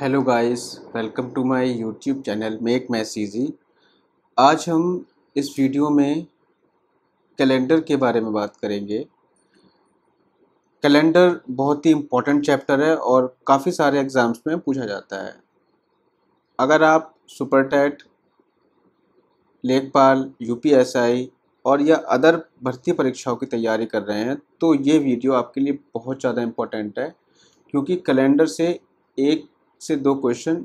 hello guys welcome to my YouTube channel make math easy आज हम इस video में कैलेंडर के बारे में बात करेंगे कैलेंडर बहुत ही इम्पोर्टेंट चैप्टर है और काफ़ी सारे एग्ज़ाम्स में पूछा जाता है अगर आप सुपर टेट लेखपाल यूपीएसआई और या अदर भर्ती परीक्षाओं की तैयारी कर रहे हैं तो ये वीडियो आपके लिए बहुत ज़्यादा इम्पोर्टेंट है क्योंकि कैलेंडर से एक से दो क्वेश्चन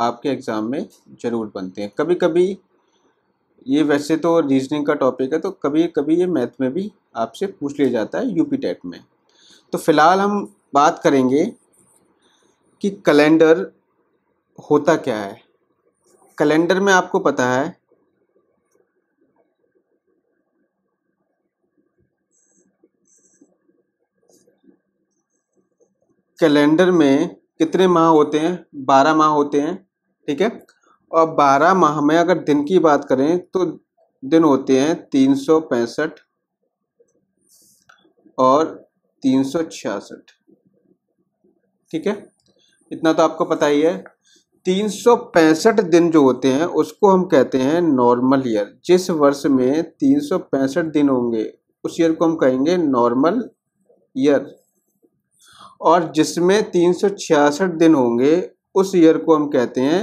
आपके एग्ज़ाम में ज़रूर बनते हैं कभी कभी ये वैसे तो रीजनिंग का टॉपिक है तो कभी कभी ये मैथ में भी आपसे पूछ लिया जाता है यूपी टेट में तो फ़िलहाल हम बात करेंगे कि कैलेंडर होता क्या है कैलेंडर में आपको पता है कैलेंडर में कितने माह होते हैं बारह माह होते हैं ठीक है और बारह माह में अगर दिन की बात करें तो दिन होते हैं तीन सौ पैंसठ और तीन सौ छियासठ ठीक है इतना तो आपको पता ही है तीन सौ पैंसठ दिन जो होते हैं उसको हम कहते हैं नॉर्मल ईयर जिस वर्ष में तीन सौ पैंसठ दिन होंगे उस ईयर को हम कहेंगे नॉर्मल ईयर और जिसमें तीन सौ छियासठ दिन होंगे उस ईयर को हम कहते हैं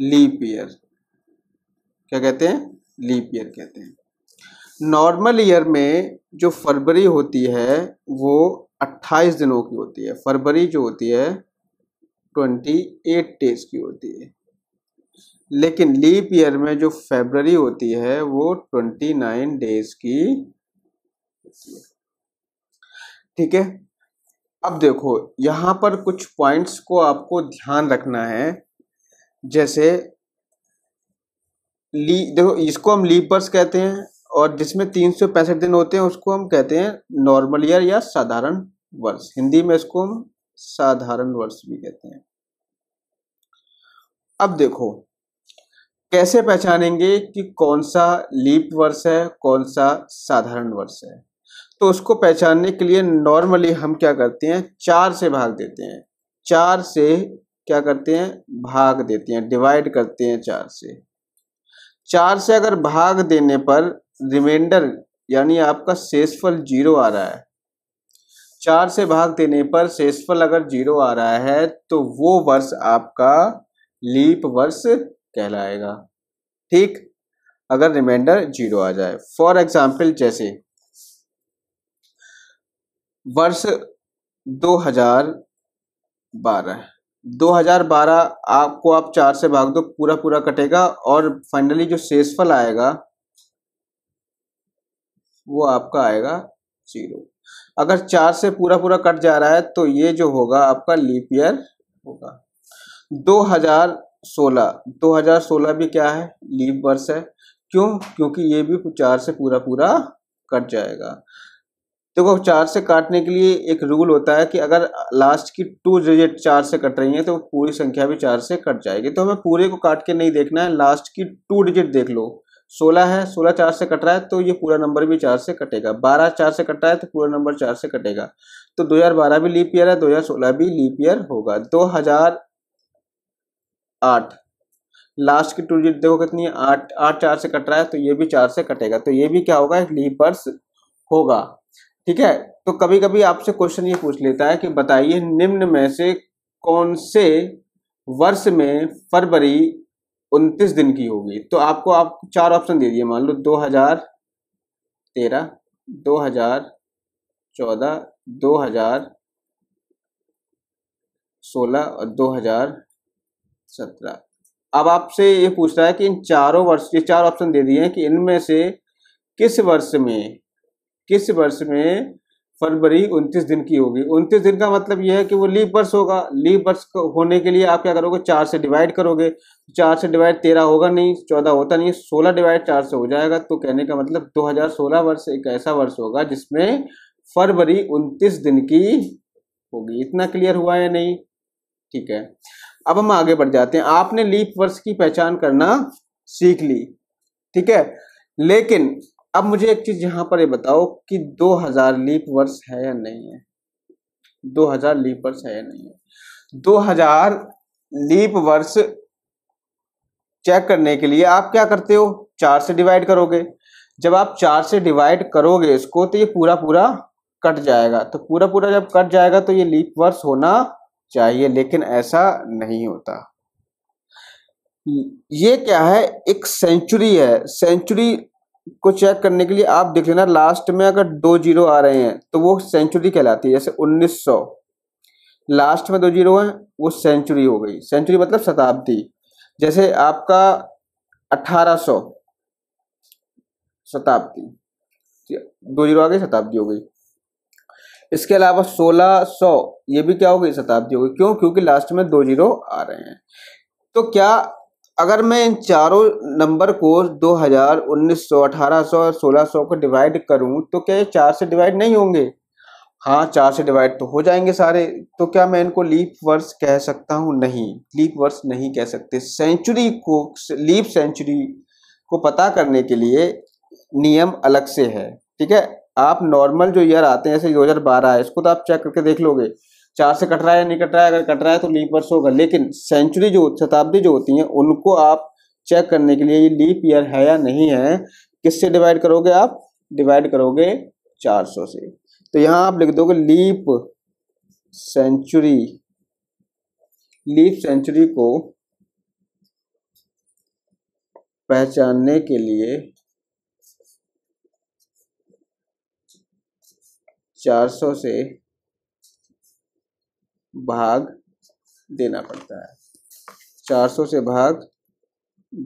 लीप ईयर क्या कहते हैं लीप ईयर कहते हैं नॉर्मल ईयर में जो फरवरी होती है वो अट्ठाईस दिनों की होती है फरवरी जो होती है ट्वेंटी एट डेज की होती है लेकिन लीप ईयर में जो फेबररी होती है वो ट्वेंटी नाइन डेज की होती है ठीक है अब देखो यहाँ पर कुछ पॉइंट्स को आपको ध्यान रखना है जैसे ली देखो इसको हम लीपर्स कहते हैं और जिसमें तीन सौ पैंसठ दिन होते हैं उसको हम कहते हैं नॉर्मल ईयर या साधारण वर्ष हिंदी में इसको हम साधारण वर्ष भी कहते हैं अब देखो कैसे पहचानेंगे कि कौन सा लीप वर्ष है कौन सा साधारण वर्ष है तो उसको पहचानने के लिए नॉर्मली हम क्या करते हैं चार से भाग देते हैं चार से क्या करते हैं भाग देते हैं डिवाइड करते हैं चार से चार से अगर भाग देने पर रिमाइंडर यानी आपका शेषफल जीरो आ रहा है चार से भाग देने पर शेषफल अगर जीरो आ रहा है तो वो वर्ष आपका लीप वर्ष कहलाएगा ठीक अगर रिमाइंडर जीरो आ जाए फॉर एग्जाम्पल जैसे वर्ष 2012 2012 आपको आप चार से भाग दो पूरा पूरा कटेगा और फाइनली जो शेषफल आएगा वो आपका आएगा जीरो अगर चार से पूरा पूरा कट जा रहा है तो ये जो होगा आपका लीप ईयर होगा 2016 2016 भी क्या है लीप वर्ष है क्यों क्योंकि ये भी चार से पूरा पूरा कट जाएगा देखो चार से काटने के लिए एक रूल होता है कि अगर लास्ट की टू डिजिट चार से कट रही है तो पूरी संख्या भी चार से कट जाएगी तो हमें पूरे को काट के नहीं देखना है लास्ट की टू डिजिट देख लो सोलह है सोलह चार से कट रहा है तो ये पूरा नंबर भी चार से कटेगा बारह चार से कट रहा है तो पूरा नंबर चार से कटेगा तो 2012 भी लीप ईयर है 2016 भी लीप ईयर होगा 2008 लास्ट की टू डिजिट देखो कितनी है आठ आठ चार से कट रहा है तो ये भी चार से कटेगा तो ये भी क्या होगा एक लीप वर्ष होगा ठीक है तो कभी कभी आपसे क्वेश्चन ये पूछ लेता है कि बताइए निम्न में से कौन से वर्ष में फरवरी उनतीस दिन की होगी तो आपको आप चार ऑप्शन दे दिए मान लो दो हजार तेरह दो हजार चौदह दो हजार सोलह और दो हजार सत्रह अब आपसे ये पूछ रहा है कि इन चारों वर्ष ये चार ऑप्शन दे दिए हैं कि इनमें से किस वर्ष में किस वर्ष में फरवरी उनतीस दिन की होगी उनतीस दिन का मतलब यह है कि वो लीप वर्ष होगा लीप वर्ष होने के लिए आप क्या करोगे चार से डिवाइड करोगे चार से डिवाइड तेरह होगा नहीं चौदह होता नहीं सोलह डिवाइड चार से हो जाएगा तो कहने का मतलब 2016 वर्ष एक ऐसा वर्ष होगा जिसमें फरवरी उनतीस दिन की होगी इतना क्लियर हुआ या नहीं ठीक है अब हम आगे बढ़ जाते हैं आपने लीप वर्ष की पहचान करना सीख ली ठीक है लेकिन अब मुझे एक चीज यहां पर ये बताओ कि 2000 लीप वर्ष है या नहीं है 2000 लीप वर्ष है या नहीं है 2000 लीप वर्ष चेक करने के लिए आप क्या करते हो चार से डिवाइड करोगे जब आप चार से डिवाइड करोगे इसको तो ये पूरा पूरा कट जाएगा तो पूरा पूरा जब कट जाएगा तो ये लीप वर्ष होना चाहिए लेकिन ऐसा नहीं होता ये क्या है एक सेंचुरी है सेंचुरी को चेक करने के लिए आप देख लेना लास्ट में अगर दो जीरो आ रहे हैं तो वो सेंचुरी कहलाती है जैसे 1900 लास्ट में दो जीरो हैं वो सेंचुरी हो गई सेंचुरी मतलब शताब्दी जैसे आपका 1800 शताब्दी दो जीरो आ गई शताब्दी हो गई इसके अलावा 1600 ये भी क्या हो गई शताब्दी हो गई क्यों क्योंकि लास्ट में दो जीरो आ रहे हैं तो क्या अगर मैं इन चारों नंबर को 2000, 1900, 1800 सौ को डिवाइड करूं तो क्या ये चार से डिवाइड नहीं होंगे हाँ चार से डिवाइड तो हो जाएंगे सारे तो क्या मैं इनको लीप वर्ष कह सकता हूँ नहीं लीप वर्ष नहीं कह सकते सेंचुरी को लीप सेंचुरी को पता करने के लिए नियम अलग से है ठीक है आप नॉर्मल जो ईयर आते हैं जैसे बारह है इसको तो आप चेक करके देख लोगे चार से कट रहा है या नहीं कट रहा है अगर कट रहा है तो लीप वर्ष होगा लेकिन सेंचुरी जो शताब्दी जो होती है उनको आप चेक करने के लिए ये लीप ईयर है या नहीं है किससे डिवाइड करोगे आप डिवाइड करोगे 400 से तो यहां आप लिख दोगे लीप सेंचुरी लीप सेंचुरी को पहचानने के लिए 400 से भाग देना पड़ता है 400 से भाग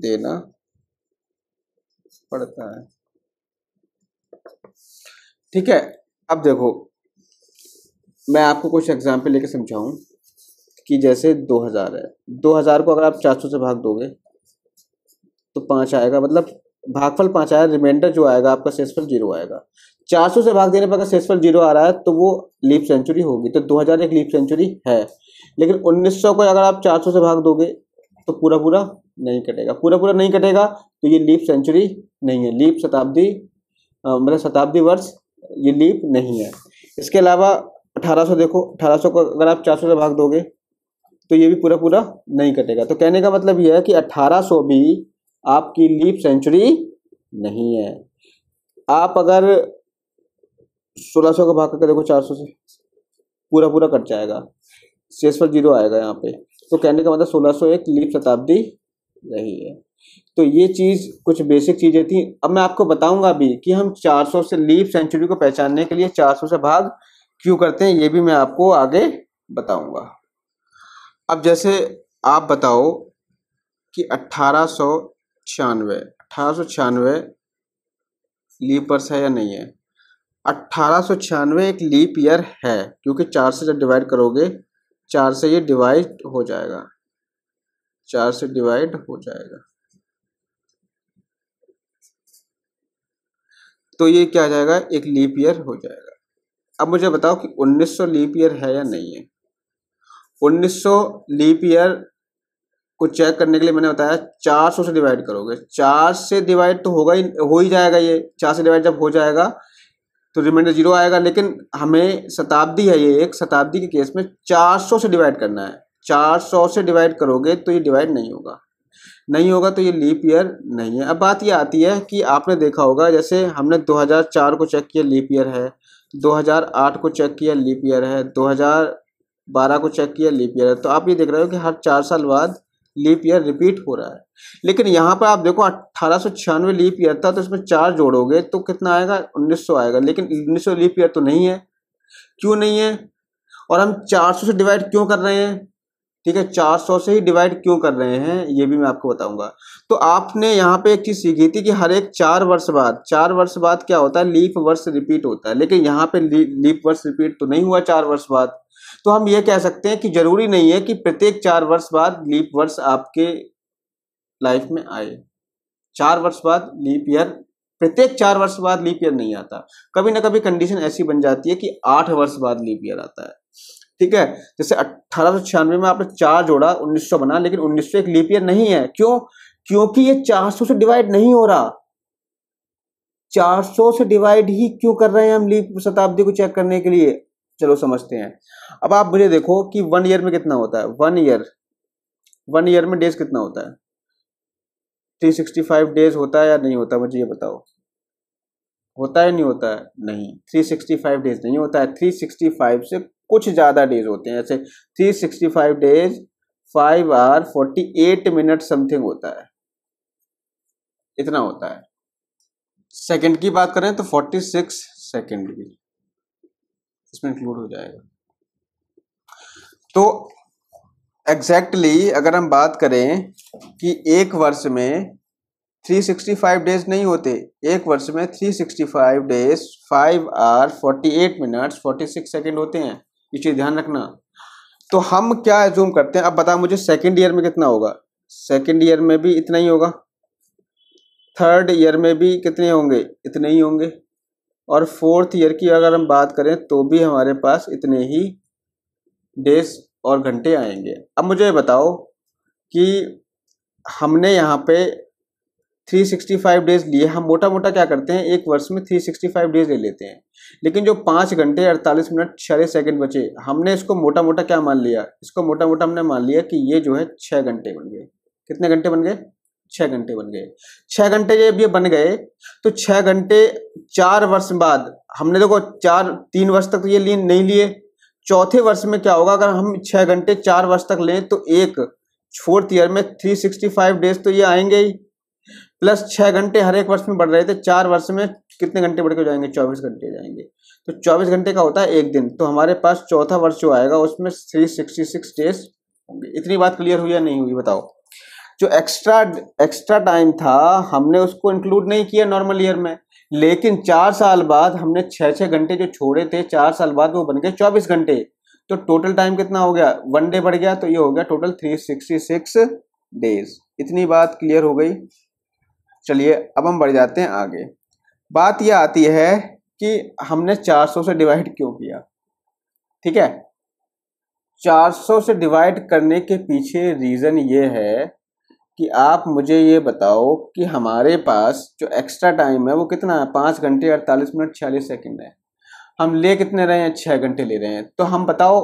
देना पड़ता है ठीक है अब देखो मैं आपको कुछ एग्जाम्पल लेकर समझाऊं कि जैसे 2000 है 2000 को अगर आप 400 से भाग दोगे तो पाँच आएगा मतलब भागफल पाँच आया रिमाइंडर जो आएगा आपका सेसफल जीरो आएगा 400 से भाग देने पर अगर सेसफल जीरो आ रहा है तो वो लीप सेंचुरी होगी तो 2000 एक लीप सेंचुरी है लेकिन 1900 को अगर आप 400 से भाग दोगे तो पूरा पूरा नहीं कटेगा पूरा पूरा नहीं कटेगा तो ये लीप सेंचुरी नहीं है लीप शताब्दी मतलब शताब्दी वर्ष ये लीप नहीं है इसके अलावा 1800 देखो 1800 को अगर आप 400 से भाग दोगे तो ये भी पूरा पूरा नहीं कटेगा तो कहने का मतलब यह है कि सौ भी आपकी लीप सेंचुरी नहीं है आप अगर सोलह सौ का भाग करके देखो चार सौ से पूरा पूरा कट जाएगा शेष पर जीरो आएगा यहाँ पे तो कहने का मतलब सोलह सौ एक लीप शताब्दी रही है तो ये चीज़ कुछ बेसिक चीज़ें थी अब मैं आपको बताऊंगा अभी कि हम चार सौ से लीप सेंचुरी को पहचानने के लिए चार सौ से भाग क्यों करते हैं ये भी मैं आपको आगे बताऊंगा अब जैसे आप बताओ कि अट्ठारह सौ छियानवे अट्ठारह सौ छियानवे लीपर्स है या नहीं है अट्ठारह एक लीप ईयर है क्योंकि चार से जब डिवाइड करोगे चार से ये डिवाइड हो जाएगा चार से डिवाइड हो जाएगा तो ये क्या आ जाएगा एक लीप ईयर हो जाएगा अब मुझे बताओ कि 1900 लीप ईयर है या नहीं है 1900 लीप ईयर को चेक करने के लिए मैंने बताया 400 से डिवाइड करोगे चार से डिवाइड तो होगा ही हो ही जाएगा ये चार से डिवाइड जब हो जाएगा तो रिमाइंडर जीरो आएगा लेकिन हमें शताब्दी है ये एक शताब्दी के केस में 400 से डिवाइड करना है 400 से डिवाइड करोगे तो ये डिवाइड नहीं होगा नहीं होगा तो ये लीप ईयर नहीं है अब बात ये आती है कि आपने देखा होगा जैसे हमने 2004 को चेक किया लीप ईयर है 2008 को चेक किया लीप ईयर है 2012 को चेक किया लीप ईयर है तो आप ये देख रहे हो कि हर चार साल बाद लीप ईयर रिपीट हो रहा है लेकिन यहाँ पर आप देखो अट्ठारह लीप ईयर था तो इसमें चार जोड़ोगे तो कितना आएगा 1900 आएगा लेकिन 1900 लीप ईयर तो नहीं है क्यों नहीं है और हम 400 से डिवाइड क्यों कर रहे हैं ठीक है 400 से ही डिवाइड क्यों कर रहे हैं ये भी मैं आपको बताऊंगा तो आपने यहाँ पे एक चीज़ सीखी थी कि हर एक चार वर्ष बाद चार वर्ष बाद क्या होता है लीप वर्ष रिपीट होता है लेकिन यहाँ पे ली, लीप वर्ष रिपीट तो नहीं हुआ चार वर्ष बाद तो हम ये कह सकते हैं कि जरूरी नहीं है कि प्रत्येक चार वर्ष बाद लीप वर्ष आपके लाइफ में आए चार वर्ष बाद लीप ईयर प्रत्येक चार वर्ष बाद लीप ईयर नहीं आता कभी ना कभी कंडीशन ऐसी बन जाती है कि आठ वर्ष बाद लीप ईयर आता है ठीक है जैसे अट्ठारह में आपने चार जोड़ा 1900 बना लेकिन 1900 एक लीप ईयर नहीं है क्यों क्योंकि ये 400 से डिवाइड नहीं हो रहा 400 से डिवाइड ही क्यों कर रहे हैं हम लीप शताब्दी को चेक करने के लिए चलो समझते हैं अब आप मुझे देखो कि वन ईयर में कितना होता है वन ईयर वन ईयर में डेज कितना होता है थ्री सिक्सटी फाइव डेज होता है या नहीं होता मुझे ये बताओ होता है नहीं होता है नहीं थ्री सिक्सटी फाइव डेज नहीं होता है थ्री सिक्सटी फाइव से कुछ ज़्यादा डेज होते हैं जैसे three sixty five days five hour forty eight minute something होता है इतना होता है सेकंड की बात करें तो फोर्टी सिक्स सेकेंड भी इसमें इंक्लूड हो जाएगा तो एग्जैक्टली exactly, अगर हम बात करें कि एक वर्ष में 365 डेज नहीं होते एक वर्ष में 365 डेज 5 आर 48 मिनट्स 46 सेकंड होते हैं ये चीज़ ध्यान रखना तो हम क्या एज्यूम करते हैं अब बताओ मुझे सेकंड ईयर में कितना होगा सेकंड ईयर में भी इतना ही होगा थर्ड ईयर में भी कितने होंगे इतने ही होंगे और फोर्थ ईयर की अगर हम बात करें तो भी हमारे पास इतने ही डेज और घंटे आएंगे अब मुझे बताओ कि हमने यहाँ पे 365 डेज लिए हम मोटा मोटा क्या करते हैं एक वर्ष में 365 डेज ले लेते हैं लेकिन जो पाँच घंटे अड़तालीस मिनट छः सेकंड बचे हमने इसको मोटा मोटा क्या मान लिया इसको मोटा मोटा हमने मान लिया कि ये जो है छः घंटे बन गए कितने घंटे बन गए छह घंटे बन गए छह घंटे जब ये बन गए तो छह घंटे चार वर्ष बाद हमने देखो चार तीन वर्ष तक तो ये लिए नहीं लिए चौथे वर्ष में क्या होगा अगर हम छह घंटे चार वर्ष तक लें तो एक फोर्थ ईयर में थ्री सिक्सटी फाइव डेज तो ये आएंगे ही प्लस छः घंटे हर एक वर्ष में बढ़ रहे थे चार वर्ष में कितने घंटे बढ़ के जाएंगे चौबीस घंटे जाएंगे तो चौबीस घंटे का होता है एक दिन तो हमारे पास चौथा वर्ष जो आएगा उसमें थ्री सिक्सटी सिक्स डेज होंगे इतनी बात क्लियर हुई या नहीं हुई बताओ जो एक्स्ट्रा एक्स्ट्रा टाइम था हमने उसको इंक्लूड नहीं किया नॉर्मल ईयर में लेकिन चार साल बाद हमने छः छः घंटे जो छोड़े थे चार साल बाद वो बन गए चौबीस घंटे तो टोटल टाइम कितना हो गया वन डे बढ़ गया तो ये हो गया total three sixty six days इतनी बात क्लियर हो गई चलिए अब हम बढ़ जाते हैं आगे बात यह आती है कि हमने चार सौ से डिवाइड क्यों किया ठीक है चार सौ से डिवाइड करने के पीछे रीज़न ये है कि आप मुझे ये बताओ कि हमारे पास जो एक्स्ट्रा टाइम है वो कितना है पाँच घंटे अड़तालीस मिनट छियालीस सेकेंड है हम ले कितने रहे हैं छः घंटे ले रहे हैं तो हम बताओ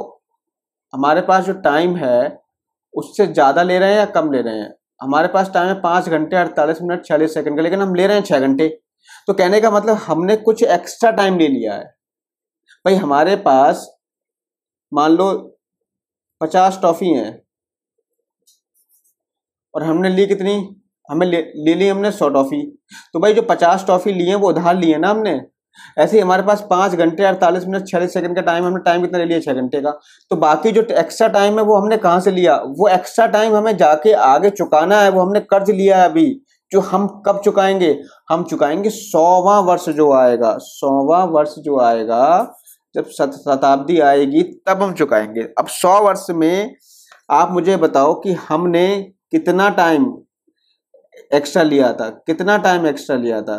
हमारे पास जो टाइम है उससे ज़्यादा ले रहे हैं या कम ले रहे हैं हमारे पास टाइम है पाँच घंटे अड़तालीस मिनट छियालीस सेकंड का लेकिन हम ले रहे हैं छः घंटे तो कहने का मतलब हमने कुछ एक्स्ट्रा टाइम ले लिया है भाई हमारे पास मान लो पचास टॉफ़ी हैं और हमने ली कितनी हमें ले, ले ली हमने सौ टॉफ़ी तो भाई जो पचास टॉफ़ी लिए वो उधार लिए ना हमने ऐसे ही हमारे पास पाँच घंटे अड़तालीस मिनट छियालीस सेकंड का टाइम हमने टाइम कितना ले लिया छः घंटे का तो बाकी जो एक्स्ट्रा टाइम है वो हमने कहाँ से लिया वो एक्स्ट्रा टाइम हमें जाके आगे चुकाना है वो हमने कर्ज लिया है अभी जो हम कब चुकाएंगे हम चुकाएंगे सौवा वर्ष जो आएगा सौवा वर्ष जो आएगा जब शताब्दी आएगी तब हम चुकाएंगे अब सौ वर्ष में आप मुझे बताओ कि हमने कितना टाइम एक्स्ट्रा लिया था कितना टाइम एक्स्ट्रा लिया था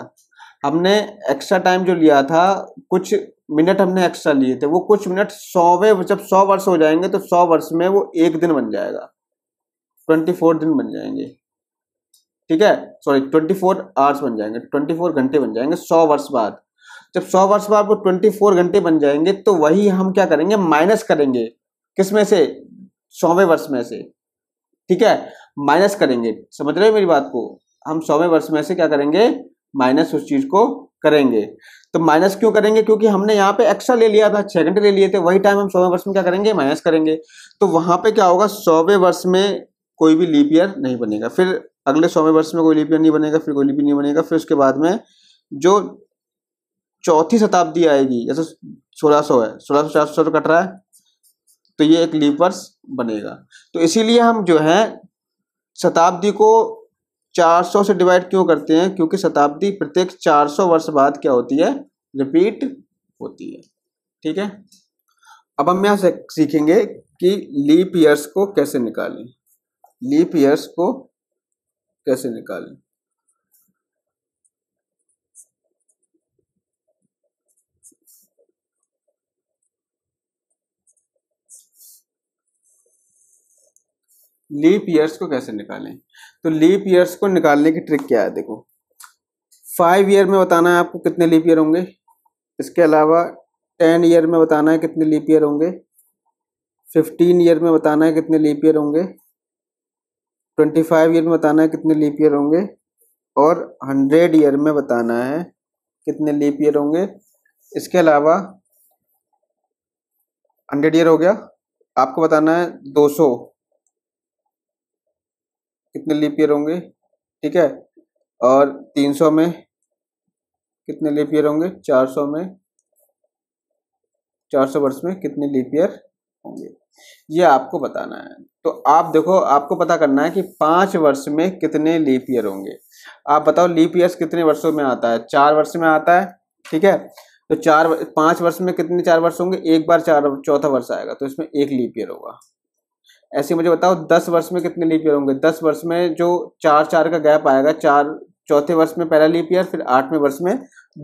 हमने एक्स्ट्रा टाइम जो लिया था कुछ मिनट हमने एक्स्ट्रा लिए थे वो कुछ मिनट सौवे जब सौ वर्ष हो जाएंगे तो सौ वर्ष में वो एक दिन बन जाएगा ट्वेंटी फोर दिन बन जाएंगे ठीक है सॉरी ट्वेंटी फोर आवर्स बन जाएंगे ट्वेंटी फोर घंटे बन जाएंगे सौ वर्ष बाद जब सौ वर्ष बाद वो ट्वेंटी फोर घंटे बन जाएंगे तो वही हम क्या करेंगे माइनस करेंगे किस में से सौवे वर्ष में से ठीक है माइनस करेंगे समझ रहे हो मेरी बात को हम सौवें वर्ष में से क्या करेंगे माइनस उस चीज को करेंगे तो माइनस क्यों करेंगे क्योंकि हमने यहाँ पे एक्स्ट्रा ले लिया था छह घंटे ले लिए थे वही टाइम हम सौवें वर्ष में क्या करेंगे माइनस करेंगे तो वहां पे क्या होगा सौवें वर्ष में कोई भी लीप ईयर नहीं बनेगा फिर अगले सौवें वर्ष में कोई लीप ईयर नहीं बनेगा फिर कोई लीप नहीं बनेगा फिर उसके बाद में जो चौथी शताब्दी आएगी जैसे सोलह सौ है सोलह सौ चार सौ कट रहा है तो ये एक लीप वर्ष बनेगा तो इसीलिए हम जो है शताब्दी को 400 से डिवाइड क्यों करते हैं क्योंकि शताब्दी प्रत्येक 400 वर्ष बाद क्या होती है रिपीट होती है ठीक है अब हम यहाँ से सीखेंगे कि लीप ईयर्स को कैसे निकालें लीप ईयर्स को कैसे निकालें लीप ईयर्स को कैसे निकालें तो लीप ईयर्स को निकालने की ट्रिक क्या है देखो फाइव ईयर में बताना है आपको कितने लीप ईयर होंगे इसके अलावा टेन ईयर में बताना है कितने लीप ईयर होंगे फिफ्टीन ईयर में बताना है कितने लीप ईयर होंगे ट्वेंटी फाइव ईयर में बताना है कितने लीप ईयर होंगे और हंड्रेड ईयर में बताना है कितने लीप ईयर होंगे इसके अलावा हंड्रेड ईयर हो गया आपको बताना है दो सौ कितने लीप ईयर होंगे ठीक है और 300 में कितने लीप ईयर होंगे 400 में 400 वर्ष में कितने लीप ईयर होंगे ये आपको बताना है तो आप देखो आपको पता करना है कि पाँच वर्ष में कितने लीप ईयर होंगे आप बताओ लीप कितने वर्षों में आता है चार वर्ष में आता है ठीक है तो चार पाँच वर्ष में कितने चार वर्ष होंगे एक बार चार चौथा वर्ष आएगा तो इसमें एक लीप ईयर होगा ऐसे मुझे बताओ दस वर्ष में कितने लीप ईयर होंगे दस वर्ष में जो चार चार का गैप आएगा चार चौथे वर्ष में पहला लीप ईयर फिर आठवें वर्ष में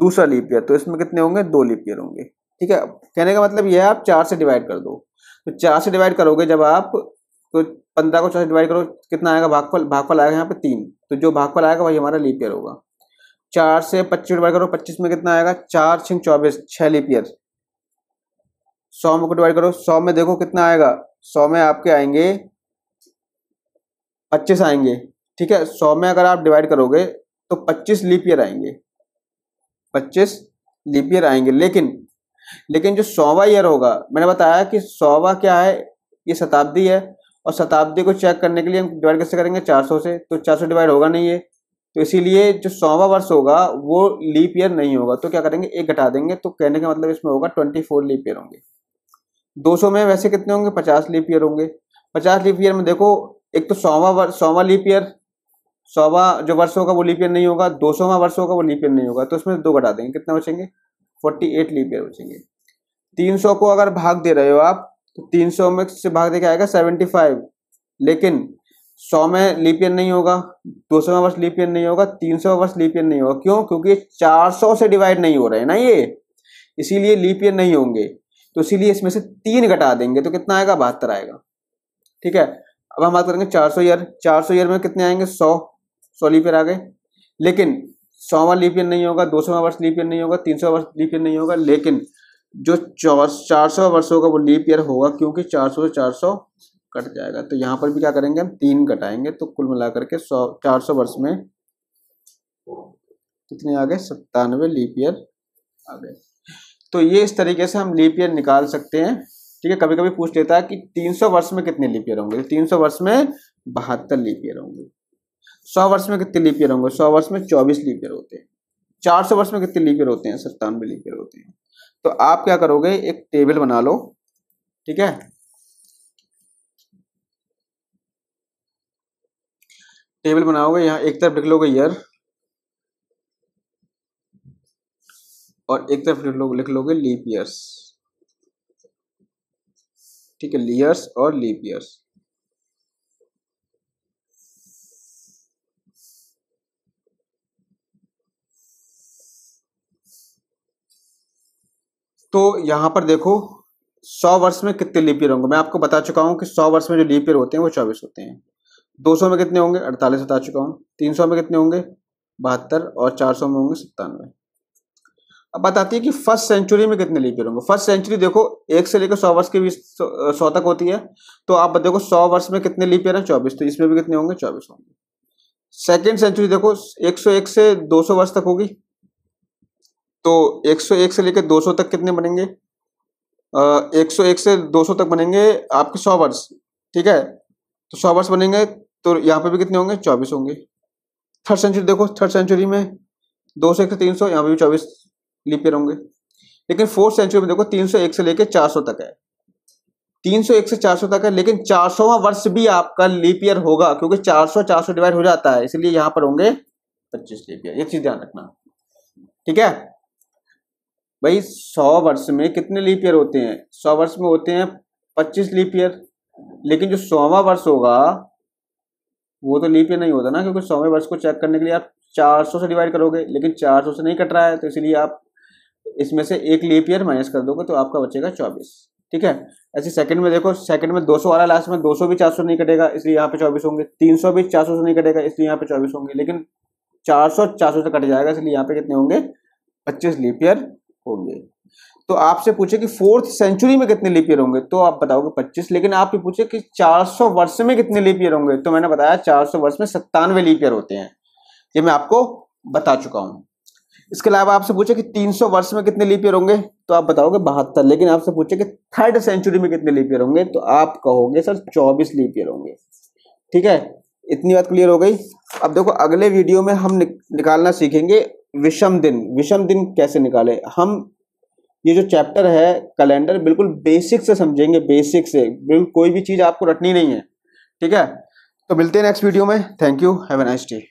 दूसरा लीप ईयर तो इसमें कितने होंगे दो लीप ईयर होंगे ठीक है कहने का मतलब यह है आप चार से डिवाइड कर दो तो चार से डिवाइड करोगे जब आप तो पंद्रह को चार से डिवाइड करो कितना आएगा भागफल भागफल आएगा यहाँ पे तीन तो जो भागफल आएगा वही हमारा लीप ईयर होगा चार से पच्चीस डिवाइड करो पच्चीस में कितना आएगा चार छिंग चौबीस छः लीप ईयर सौ में को डिवाइड करो सौ में देखो कितना आएगा सौ में आपके आएंगे पच्चीस आएंगे ठीक है सौ में अगर आप डिवाइड करोगे तो पच्चीस लीपियर आएंगे पच्चीस लीपियर आएंगे लेकिन लेकिन जो सौवा ईयर होगा मैंने बताया कि सौवा क्या है ये शताब्दी है और शताब्दी को चेक करने के लिए हम डिवाइड कैसे करेंगे 400 से तो 400 डिवाइड होगा नहीं ये तो इसीलिए जो सौवा वर्ष होगा वो लीप ईयर नहीं होगा तो क्या करेंगे एक घटा देंगे तो कहने का मतलब इसमें होगा ट्वेंटी फोर लीप ईयर होंगे 200 में वैसे कितने होंगे 50 लीप ईयर होंगे 50 लीप ईयर में देखो एक तो सौवा वर्ष सौवा लीप ईयर सौवा जो वर्ष होगा वो लीप ईयर नहीं होगा दो सौवा वर्ष होगा वो लीप ईयर नहीं होगा तो उसमें दो घटा देंगे कितना बचेंगे फोर्टी एट लीप ईयर बचेंगे तीन सौ को अगर भाग दे रहे हो आप तो तीन सौ में से भाग दे के आएगा सेवेंटी फाइव लेकिन सौ में लीपियन नहीं होगा दो सौ में वर्ष लीपियन नहीं होगा तीन सौ वर्ष लीपियन नहीं होगा क्यों क्योंकि चार सौ से डिवाइड नहीं हो रहे हैं ना ये इसीलिए लीपियन नहीं होंगे तो इसीलिए इसमें से तीन घटा देंगे तो कितना आएगा बहत्तर आएगा ठीक है अब हम बात करेंगे चार सौ ईयर चार सौ ईयर में कितने आएंगे सौ सौ लीपियर आ गए लेकिन सौवा लीपियर नहीं होगा दो सौवा वर्ष लीपियर नहीं होगा तीन सौ वर्ष लीपियर नहीं होगा लेकिन जो चार सौ वर्ष होगा वो लीपियर होगा क्योंकि चार सौ से चार सौ कट जाएगा तो यहाँ पर भी क्या करेंगे हम तीन कटाएंगे तो कुल मिलाकर के सौ चार सौ वर्ष में कितने आ गए सत्तानवे लीपियर आ गए तो ये इस तरीके से हम लीप ईयर निकाल सकते हैं ठीक है कभी कभी पूछ लेता है कि 300 वर्ष में कितने लीप ईयर होंगे तीन सौ वर्ष में बहत्तर लीप ईयर होंगे सौ वर्ष में कितने लीप ईयर होंगे सौ वर्ष में चौबीस लीप ईयर होते हैं चार सौ वर्ष में कितने लीप ईयर होते हैं सत्तानवे लीप ईयर होते हैं तो आप क्या करोगे एक टेबल बना लो ठीक है टेबल बनाओगे यहाँ एक तरफ लिख लोगे ईयर और एक तरफ लिख लो लिख लोगे लीप ईयर्स ठीक है लीयर्स और लीप ईयर्स तो यहां पर देखो सौ वर्ष में कितने लीप ईयर होंगे मैं आपको बता चुका हूं कि सौ वर्ष में जो लीप ईयर होते हैं वो चौबीस होते हैं दो सौ में कितने होंगे अड़तालीस बता चुका हूं तीन सौ में कितने होंगे बहत्तर और चार सौ में होंगे सत्तानवे अब बताती है कि फर्स्ट सेंचुरी में कितने लीपियर होंगे फर्स्ट सेंचुरी देखो एक से लेकर सौ वर्ष के बीच सौ तक होती है तो आप देखो सौ वर्ष में कितने ईयर हैं चौबीस तो इसमें भी कितने होंगे चौबीस होंगे सेकेंड सेंचुरी देखो एक सौ एक से दो सौ वर्ष तक होगी तो एक सौ एक से लेकर दो सौ तक कितने बनेंगे एक सौ एक से दो सौ तक बनेंगे आपके सौ वर्ष ठीक है तो सौ वर्ष बनेंगे तो यहाँ पे भी कितने होंगे चौबीस होंगे थर्ड सेंचुरी देखो थर्ड सेंचुरी में दो सौ एक से तीन सौ यहाँ पे भी चौबीस लिप ईयर होंगे लेकिन फोर्थ सेंचुरी में देखो 301 से लेकर 400 तक है 301 से 400 तक है लेकिन चार वर्ष भी आपका लिप ईयर होगा क्योंकि 400 400 डिवाइड हो जाता है इसलिए यहां पर होंगे 25 लिप ईयर ये चीज ध्यान रखना ठीक है भाई 100 वर्ष में कितने लिप ईयर होते हैं 100 वर्ष में होते हैं 25 लिप ईयर लेकिन जो सौवा वर्ष होगा वो तो लीप ईयर नहीं होता ना क्योंकि सौवें वर्ष को चेक करने के लिए आप 400 से डिवाइड करोगे लेकिन 400 से नहीं कट रहा है तो इसलिए आप इसमें से एक लीप ईयर माइनस कर दोगे तो आपका बचेगा चौबीस ठीक है ऐसे सेकंड में देखो सेकंड में 200 वाला लास्ट में 200 भी 400 नहीं कटेगा इसलिए यहाँ पे 24 होंगे 300 भी 400 से नहीं कटेगा इसलिए यहाँ पे 24 होंगे लेकिन 400 400 से कट जाएगा इसलिए यहाँ पे कितने होंगे 25 लीपियर होंगे तो आपसे पूछे कि फोर्थ सेंचुरी में कितने लीपियर होंगे तो आप बताओगे पच्चीस लेकिन आप पूछे कि चार वर्ष में कितने लीपियर होंगे तो मैंने बताया चार वर्ष में सत्तानवे लीपियर होते हैं ये मैं आपको बता चुका हूँ इसके अलावा आपसे पूछे कि 300 वर्ष में कितने लीप ईयर होंगे तो आप बताओगे बहत्तर लेकिन आपसे पूछे कि थर्ड सेंचुरी में कितने लीप ईयर होंगे तो आप कहोगे सर 24 लीप ईयर होंगे ठीक है इतनी बात क्लियर हो गई अब देखो अगले वीडियो में हम निकालना सीखेंगे विषम दिन विषम दिन कैसे निकाले हम ये जो चैप्टर है कैलेंडर बिल्कुल बेसिक से समझेंगे बेसिक से बिल्कुल कोई भी चीज़ आपको रटनी नहीं है ठीक है तो मिलते हैं नेक्स्ट वीडियो में thank you have a nice day